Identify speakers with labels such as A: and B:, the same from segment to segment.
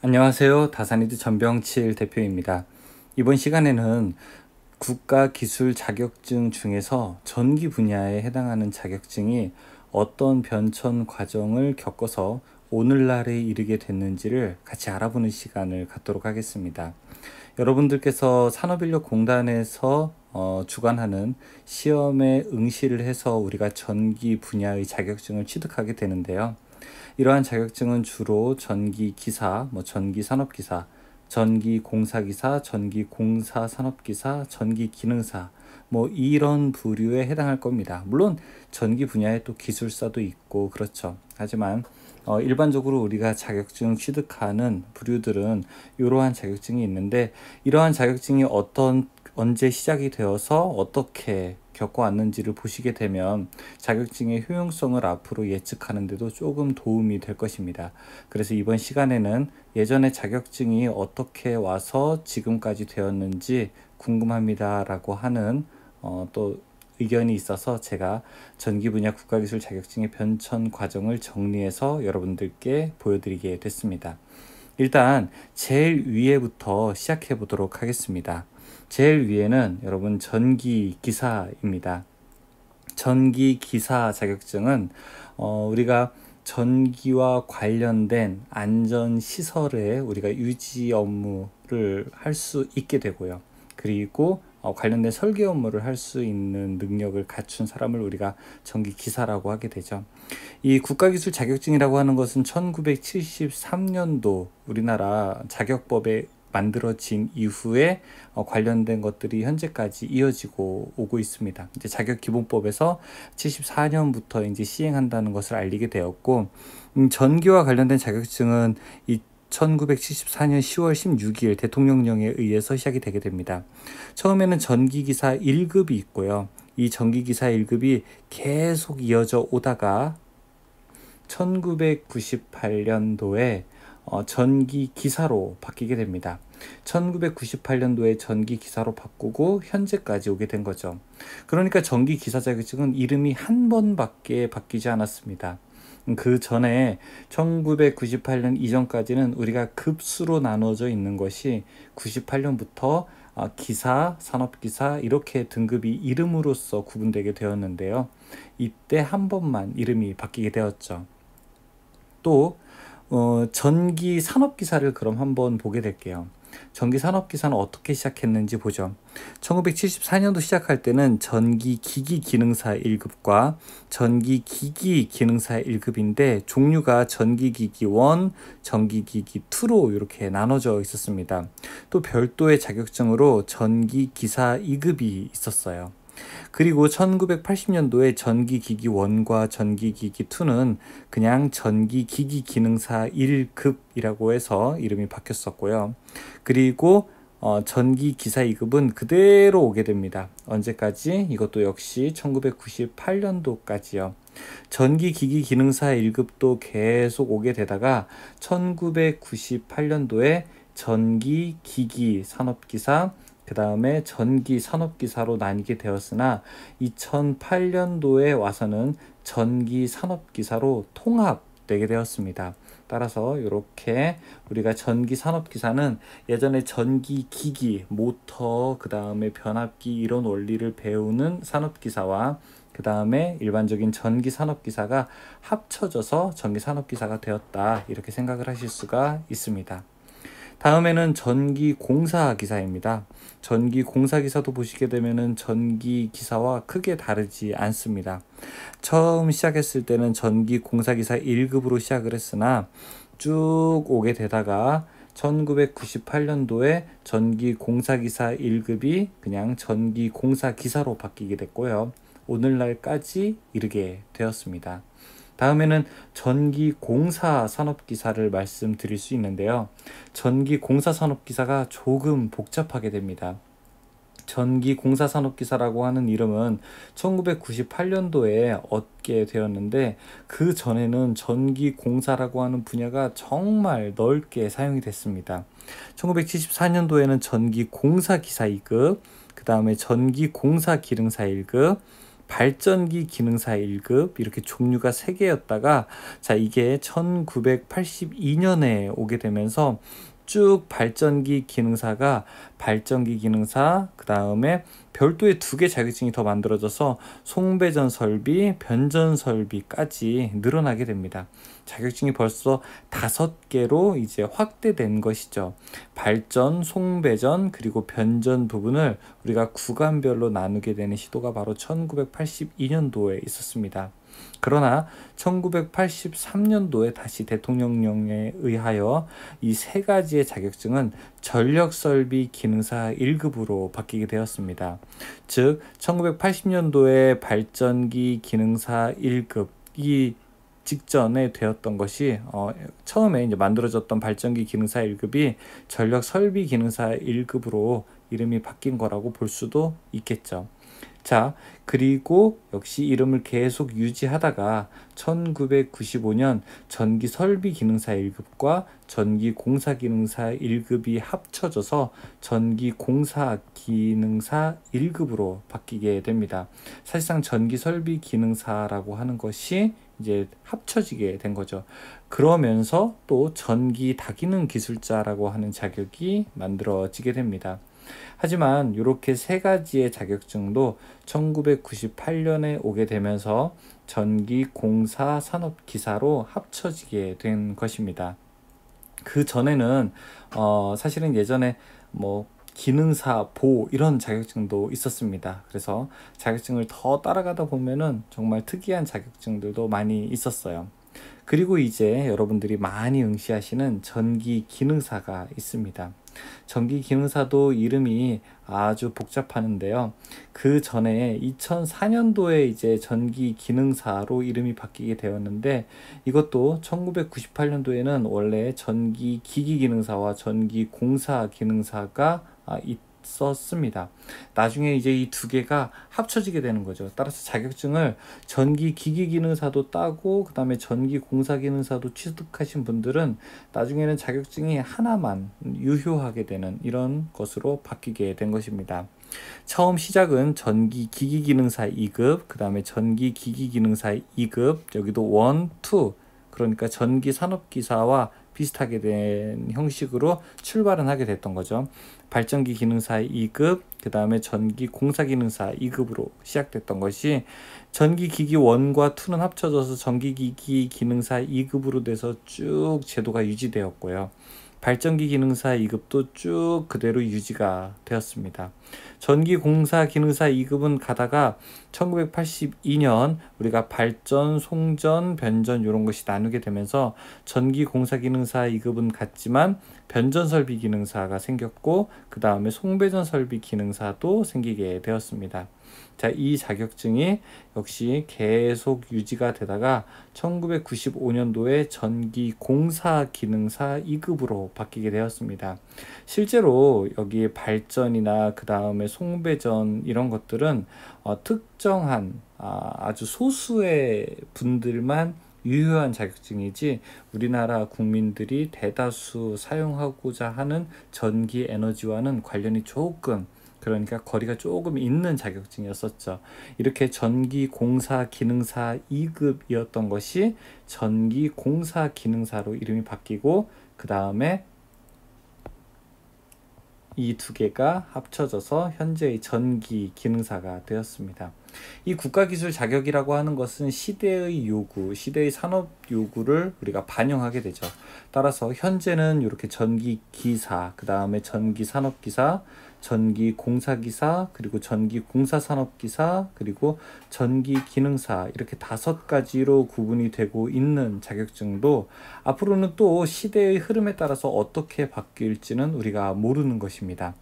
A: 안녕하세요. 다산이드 전병칠 대표입니다. 이번 시간에는 국가 기술 자격증 중에서 전기 분야에 해당하는 자격증이 어떤 변천 과정을 겪어서 오늘날에 이르게 됐는지를 같이 알아보는 시간을 갖도록 하겠습니다. 여러분들께서 산업인력공단에서 어, 주관하는 시험에 응시를 해서 우리가 전기 분야의 자격증을 취득하게 되는데요. 이러한 자격증은 주로 전기 기사, 뭐 전기 산업 기사, 전기 공사 기사, 전기 공사 산업 기사, 전기 기능사 뭐 이런 부류에 해당할 겁니다. 물론 전기 분야에 또 기술사도 있고 그렇죠. 하지만 어, 일반적으로 우리가 자격증 취득하는 부류들은 이러한 자격증이 있는데 이러한 자격증이 어떤 언제 시작이 되어서 어떻게 겪어왔는지를 보시게 되면 자격증의 효용성을 앞으로 예측하는 데도 조금 도움이 될 것입니다. 그래서 이번 시간에는 예전에 자격증이 어떻게 와서 지금까지 되었는지 궁금합니다 라고 하는 어, 또 의견이 있어서 제가 전기 분야 국가기술 자격증의 변천 과정을 정리해서 여러분들께 보여드리게 됐습니다. 일단 제일 위에부터 시작해 보도록 하겠습니다. 제일 위에는 여러분 전기 기사입니다. 전기 기사 자격증은 어, 우리가 전기와 관련된 안전 시설에 우리가 유지 업무를 할 수 있게 되고요. 그리고 어, 관련된 설계 업무를 할 수 있는 능력을 갖춘 사람을 우리가 전기 기사라고 하게 되죠. 이 국가기술 자격증이라고 하는 것은 1973년도 우리나라 자격법에 만들어진 이후에 어, 관련된 것들이 현재까지 이어지고 오고 있습니다. 이제 자격 기본법에서 74년부터 이제 시행한다는 것을 알리게 되었고 음, 전기와 관련된 자격증은 이 1974년 10월 16일 대통령령에 의해서 시작이 되게 됩니다. 처음에는 전기기사 1급이 있고요. 이 전기기사 1급이 계속 이어져 오다가 1998년도에 어, 전기기사로 바뀌게 됩니다. 1998년도에 전기 기사로 바꾸고 현재까지 오게 된 거죠. 그러니까 전기 기사 자격증은 이름이 한 번밖에 바뀌지 않았습니다. 그 전에 1998년 이전까지는 우리가 급수로 나눠져 있는 것이 98년부터 아, 기사, 산업기사 이렇게 등급이 이름으로써 구분되게 되었는데요. 이때 한 번만 이름이 바뀌게 되었죠. 또 어, 전기 산업기사를 그럼 한번 보게 될게요. 전기산업기사는 어떻게 시작했는지 보죠. 1974년도 시작할 때는 전기기기기능사 1급과 전기기기기능사 1급인데 종류가 전기기기 1, 전기기기 2로 이렇게 나눠져 있었습니다. 또 별도의 자격증으로 전기기사 2급이 있었어요. 그리고 1980년도에 전기기기 1과 전기기기 2는 그냥 전기기기 기능사 1급이라고 해서 이름이 바뀌었었고요. 그리고 어, 전기 기사 2급은 그대로 오게 됩니다. 언제까지? 이것도 역시 1998년도까지요. 전기 기기 기능사 1급도 계속 오게 되다가 1998년도에 전기 기기 산업 기사 그 다음에 전기 산업기사로 나뉘게 되었으나 2008년도에 와서는 전기 산업기사로 통합되게 되었습니다. 따라서 이렇게 우리가 전기 산업 기사는 예전에 전기 기기, 모터, 그 다음에 변압기 이런 원리를 배우는 산업 기사와 그 다음에 일반적인 전기 산업 기사가 합쳐져서 전기 산업 기사가 되었다 이렇게 생각을 하실 수가 있습니다. 다음에는 전기 공사 기사입니다. 전기 공사 기사도 보시게 되면은 전기 기사와 크게 다르지 않습니다. 처음 시작했을 때는 전기 공사 기사 1급으로 시작을 했으나 쭉 오게 되다가 1998년도에 전기 공사 기사 1급이 그냥 전기 공사 기사로 바뀌게 됐고요. 오늘날까지 이르게 되었습니다. 다음에는 전기 공사 산업 기사를 말씀드릴 수 있는데요. 전기 공사 산업 기사가 조금 복잡하게 됩니다. 전기 공사 산업 기사라고 하는 이름은 1998년도에 얻게 되었는데 그 전에는 전기 공사라고 하는 분야가 정말 넓게 사용이 됐습니다. 1974년도에는 전기 공사 기사 2급, 그 다음에 전기 공사 기능사 1급, 발전기 기능사 1급 이렇게 종류가 3개였다가 자 이게 1982년에 오게 되면서 쭉 발전기 기능사가 발전기 기능사 그 다음에 별도의 두 개 자격증이 더 만들어져서 송배전 설비, 변전 설비까지 늘어나게 됩니다. 자격증이 벌써 다섯 개로 이제 확대된 것이죠. 발전, 송배전, 그리고 변전 부분을 우리가 구간별로 나누게 되는 시도가 바로 1982년도에 있었습니다. 그러나 1983년도에 다시 대통령령에 의하여 이 세 가지의 자격증은 전력설비 기능사 1급으로 바뀌게 되었습니다. 즉 1980년도에 발전기 기능사 1급 이 직전에 되었던 것이 어, 처음에 이제 만들어졌던 발전기 기능사 1급이 전력 설비 기능사 1급으로 이름이 바뀐 거라고 볼 수도 있겠죠. 자, 그리고 역시 이름을 계속 유지하다가 1995년 전기 설비 기능사 1급과 전기 공사 기능사 1급이 합쳐져서 전기 공사 기능사 1급으로 바뀌게 됩니다. 사실상 전기 설비 기능사라고 하는 것이 이제 합쳐지게 된 거죠. 그러면서 또 전기 다기능 기술자라고 하는 자격이 만들어지게 됩니다. 하지만 이렇게 세 가지의 자격증도 1998년에 오게 되면서 전기 공사 산업 기사로 합쳐지게 된 것입니다. 그 전에는 어 사실은 예전에 뭐 기능사, 보 이런 자격증도 있었습니다. 그래서 자격증을 더 따라가다 보면은 정말 특이한 자격증들도 많이 있었어요. 그리고 이제 여러분들이 많이 응시하시는 전기 기능사가 있습니다. 전기 기능사도 이름이 아주 복잡하는데요. 그 전에 2004년도에 이제 전기 기능사로 이름이 바뀌게 되었는데 이것도 1998년도에는 원래 전기 기기 기능사와 전기 공사 기능사가 아, 있었습니다. 나중에 이제 이 두 개가 합쳐지게 되는 거죠. 따라서 자격증을 전기 기기 기능사도 따고 그다음에 전기 공사 기능사도 취득하신 분들은 나중에는 자격증이 하나만 유효하게 되는 이런 것으로 바뀌게 된 것입니다. 처음 시작은 전기 기기 기능사 2급, 그다음에 전기 기기 기능사 2급, 여기도 1, 2 그러니까 전기 산업 기사와 비슷하게 된 형식으로 출발은 하게 됐던 거죠. 발전기 기능사 2급, 그 다음에 전기 공사 기능사 2급으로 시작됐던 것이 전기기기 1과 2는 합쳐져서 전기기기 기능사 2급으로 돼서 쭉 제도가 유지되었고요. 발전기 기능사 2급도 쭉 그대로 유지가 되었습니다. 전기공사 기능사 2급은 가다가 1982년 우리가 발전, 송전, 변전 이런 것이 나누게 되면서 전기 공사 기능사 2급은 같지만 변전 설비 기능사가 생겼고 그 다음에 송배전 설비 기능사도 생기게 되었습니다. 자, 이 자격증이 역시 계속 유지가 되다가 1995년도에 전기 공사 기능사 2급으로 바뀌게 되었습니다. 실제로 여기 에 발전이나 그 다음에 송배전 이런 것들은 어, 특정한 아, 주 소수의 분들만 유효한 자격증이지 우리나라 국민들이 대다수 사용하고자 하는 전기 에너지와는 관련이 조금 그러니까 거리가 조금 있는 자격증이었었죠. 이렇게 전기공사 기능사 2급이었던 것이 전기공사 기능사로 이름이 바뀌고 그 다음에 이두 개가 합쳐져서 현재의 전기 기능사가 되었습니다. 이 국가기술 자격이라고 하는 것은 시대의 요구, 시대의 산업 요구를 우리가 반영하게 되죠. 따라서 현재는 이렇게 전기기사, 그 다음에 전기산업기사, 전기 공사기사, 그리고 전기 공사 산업기사, 그리고 전기 기능사 이렇게 다섯 가지로 구분이 되고 있는 자격증도 앞으로는 또 시대의 흐름에 따라서 어떻게 바뀔지는 우리가 모르는 것입니다.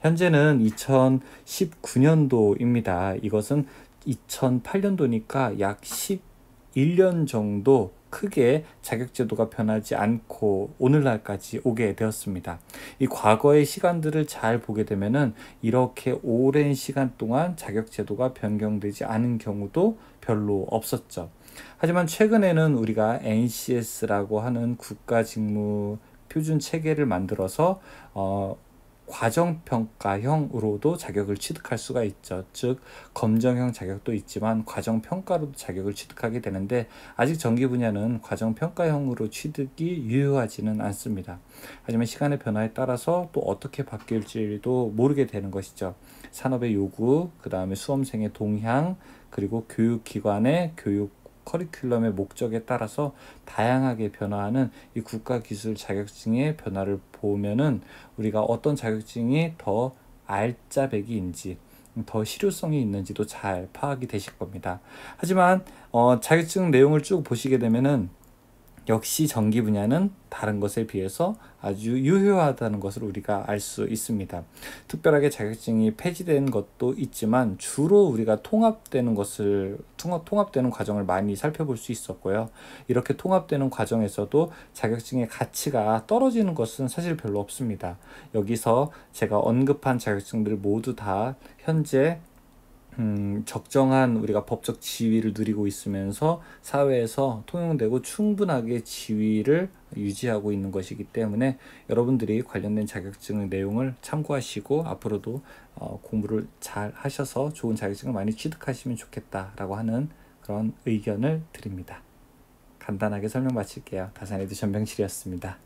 A: 현재는 2019년도입니다. 이것은 2008년도니까 약 11년 정도 크게 자격제도가 변하지 않고 오늘날까지 오게 되었습니다. 이 과거의 시간들을 잘 보게 되면은 이렇게 오랜 시간 동안 자격제도가 변경되지 않은 경우도 별로 없었죠. 하지만 최근에는 우리가 NCS라고 하는 국가 직무 표준 체계를 만들어서 어, 과정평가형으로도 자격을 취득할 수가 있죠. 즉 검정형 자격도 있지만 과정평가로도 자격을 취득하게 되는데 아직 전기 분야는 과정평가형으로 취득이 유효하지는 않습니다. 하지만 시간의 변화에 따라서 또 어떻게 바뀔지도 모르게 되는 것이죠. 산업의 요구, 그 다음에 수험생의 동향, 그리고 교육기관의 교육 커리큘럼의 목적에 따라서 다양하게 변화하는 이 국가기술 자격증의 변화를 보면은 우리가 어떤 자격증이 더 알짜배기인지 더 실효성이 있는지도 잘 파악이 되실 겁니다. 하지만 어, 자격증 내용을 쭉 보시게 되면은 역시 전기 분야는 다른 것에 비해서 아주 유효하다는 것을 우리가 알 수 있습니다. 특별하게 자격증이 폐지된 것도 있지만 주로 우리가 통합되는 것을 통합, 통합되는 과정을 많이 살펴볼 수 있었고요. 이렇게 통합되는 과정에서도 자격증의 가치가 떨어지는 것은 사실 별로 없습니다. 여기서 제가 언급한 자격증들 모두 다 현재 음, 적정한 우리가 법적 지위를 누리고 있으면서 사회에서 통용되고 충분하게 지위를 유지하고 있는 것이기 때문에 여러분들이 관련된 자격증의 내용을 참고하시고 앞으로도 어, 공부를 잘 하셔서 좋은 자격증을 많이 취득하시면 좋겠다라고 하는 그런 의견을 드립니다. 간단하게 설명 마칠게요. 다산에드 전병실이었습니다.